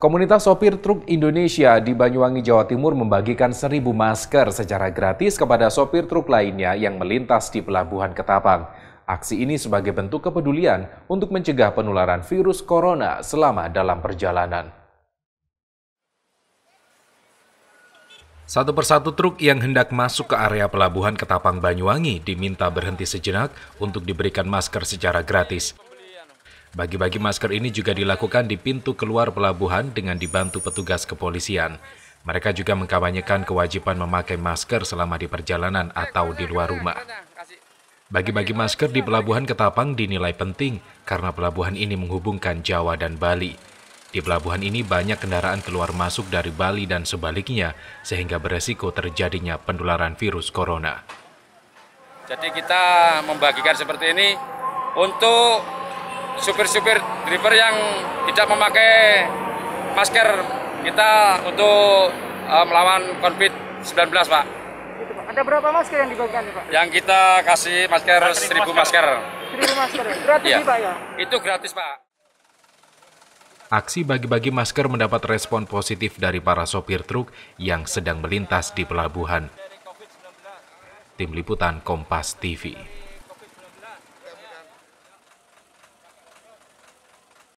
Komunitas sopir truk Indonesia di Banyuwangi, Jawa Timur membagikan seribu masker secara gratis kepada sopir truk lainnya yang melintas di pelabuhan Ketapang. Aksi ini sebagai bentuk kepedulian untuk mencegah penularan virus corona selama dalam perjalanan. Satu persatu truk yang hendak masuk ke area pelabuhan Ketapang Banyuwangi diminta berhenti sejenak untuk diberikan masker secara gratis. Bagi-bagi masker ini juga dilakukan di pintu keluar pelabuhan dengan dibantu petugas kepolisian. Mereka juga mengkampanyekan kewajiban memakai masker selama di perjalanan atau di luar rumah. Bagi-bagi masker di Pelabuhan Ketapang dinilai penting karena pelabuhan ini menghubungkan Jawa dan Bali. Di pelabuhan ini banyak kendaraan keluar masuk dari Bali dan sebaliknya, sehingga beresiko terjadinya penularan virus corona. Jadi kita membagikan seperti ini untuk supir-supir driver yang tidak memakai masker kita untuk uh, melawan COVID-19 Pak. Itu, Pak. Ada berapa masker yang dibagikan Pak? Yang kita kasih masker 1000 masker. masker. 1000 masker ya? Gratis iya. Pak ya? Itu gratis Pak. Aksi bagi-bagi masker mendapat respon positif dari para sopir truk yang sedang melintas di pelabuhan. Tim Liputan Kompas TV